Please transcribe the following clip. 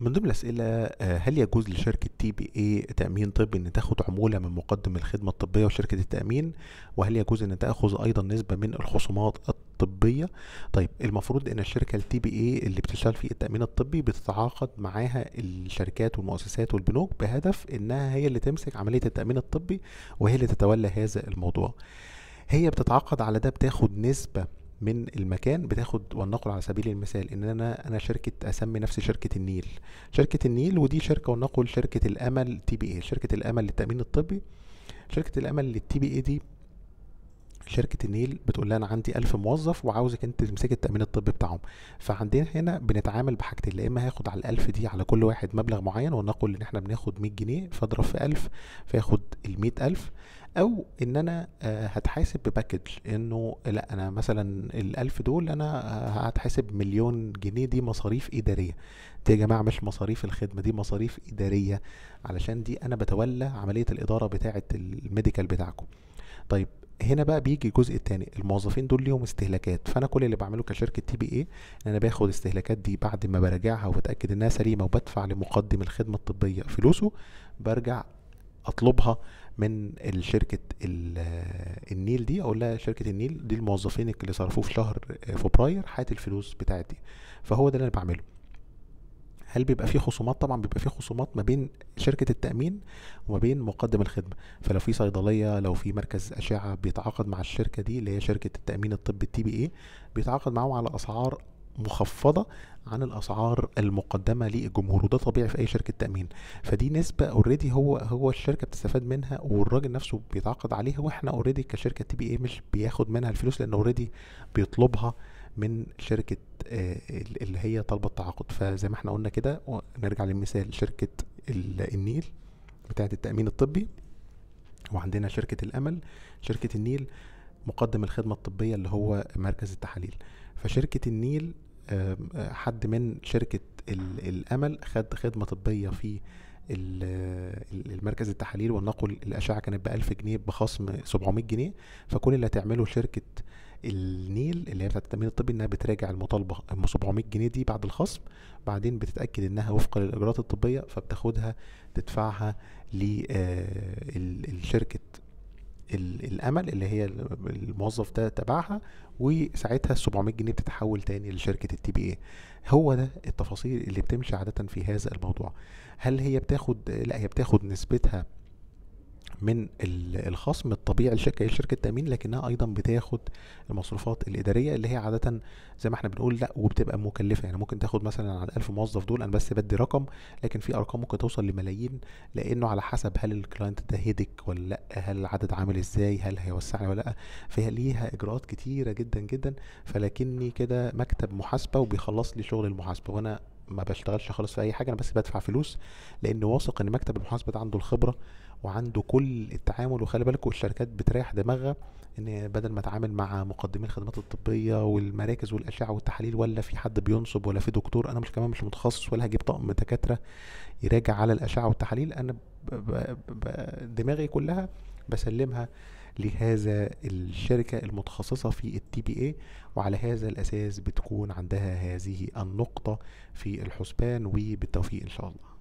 من ضمن الأسئلة آه، هل يجوز لشركة تي بي اي تأمين طبي إن تاخد عمولة من مقدم الخدمة الطبية وشركة التأمين وهل يجوز إن تأخذ أيضا نسبة من الخصومات الطبية طيب المفروض إن الشركة التي بي اي اللي بتشتغل في التأمين الطبي بتتعاقد معاها الشركات والمؤسسات والبنوك بهدف إنها هي اللي تمسك عملية التأمين الطبي وهي اللي تتولى هذا الموضوع هي بتتعاقد على ده بتاخد نسبة من المكان بتاخد ولنقل على سبيل المثال ان انا انا شركه اسمي نفسي شركه النيل شركه النيل ودي شركه ولنقل شركه الامل تي بي اي شركه الامل للتامين الطبي شركه الامل للتي بي اي دي شركه النيل بتقول لها انا عندي 1000 موظف وعاوزك انت تمسك التامين الطبي بتاعهم فعندنا هنا بنتعامل بحاجتين لا اما هاخد على ال1000 دي على كل واحد مبلغ معين ونقول ان احنا بناخد 100 جنيه فاضرب في 1000 فياخد ال 100000 او ان انا آه، هتحاسب بباكج انه لا انا مثلا ال1000 دول انا آه، هتحاسب مليون جنيه دي مصاريف اداريه دي يا جماعه مش مصاريف الخدمه دي مصاريف اداريه علشان دي انا بتولى عمليه الاداره بتاعه الميديكال بتاعكم طيب هنا بقى بيجي الجزء التاني الموظفين دول ليهم استهلاكات فانا كل اللي بعمله كشركه تي بي اي ان انا باخد الاستهلاكات دي بعد ما براجعها وبتاكد انها سليمه وبدفع لمقدم الخدمه الطبيه فلوسه برجع اطلبها من شركه النيل دي اقول لها شركه النيل دي الموظفين اللي صرفوه في شهر فبراير هات الفلوس بتاعتي فهو ده اللي انا بعمله هل بيبقى في خصومات طبعا بيبقى في خصومات ما بين شركه التامين وما بين مقدم الخدمه فلو في صيدليه لو في مركز اشعه بيتعاقد مع الشركه دي اللي هي شركه التامين الطبي التي بي اي بيتعاقد معاهم على اسعار مخفضه عن الاسعار المقدمه للجمهور وده طبيعي في اي شركه تامين فدي نسبه اوريدي هو هو الشركه بتستفاد منها والراجل نفسه بيتعاقد عليها واحنا اوريدي كشركه تي بي اي مش بياخد منها الفلوس لان اوريدي بيطلبها من شركة آه، اللي هي طالبة التعاقد فزي ما احنا قلنا كده نرجع للمثال شركة النيل بتاعة التأمين الطبي وعندنا شركة الأمل شركة النيل مقدم الخدمة الطبية اللي هو مركز التحاليل فشركة النيل آه، حد من شركة الأمل خد خدمة طبية في المركز التحاليل ولنقل الأشعة كانت بألف جنيه بخصم 700 جنيه فكل اللي هتعمله شركة النيل اللي هي بتاعت التامين الطبي انها بتراجع المطالبه ام 700 جنيه دي بعد الخصم بعدين بتتاكد انها وفقا للاجراءات الطبيه فبتاخدها تدفعها لشركه آه، الامل اللي هي الموظف ده تبعها وساعتها ال 700 جنيه بتتحول تاني لشركه التي بي اي هو ده التفاصيل اللي بتمشي عاده في هذا الموضوع هل هي بتاخد لا هي بتاخد نسبتها من الخصم الطبيعي لشركه شركه تامين لكنها ايضا بتاخد المصروفات الاداريه اللي هي عاده زي ما احنا بنقول لا وبتبقى مكلفه يعني ممكن تاخد مثلا على 1000 موظف دول انا بس بدي رقم لكن في ارقام ممكن توصل لملايين لانه على حسب هل الكلاينت ده هيدك ولا لا هل العدد عامل ازاي هل هيوسعني ولا لا فهي ليها اجراءات كتيره جدا جدا فلكني كده مكتب محاسبه وبيخلص لي شغل المحاسبه وانا ما بشتغلش خالص في اي حاجه انا بس بدفع فلوس لان واثق ان مكتب المحاسبه عنده الخبره وعنده كل التعامل وخلي بالك الشركات بتريح دماغها ان بدل ما اتعامل مع مقدمي الخدمات الطبيه والمراكز والاشعه والتحاليل ولا في حد بينصب ولا في دكتور انا مش كمان مش متخصص ولا هجيب طقم دكاتره يراجع على الاشعه والتحاليل انا دماغي كلها بسلمها لهذا الشركة المتخصصة في التي بي اي وعلى هذا الأساس بتكون عندها هذه النقطة في الحسبان وبالتوفيق إن شاء الله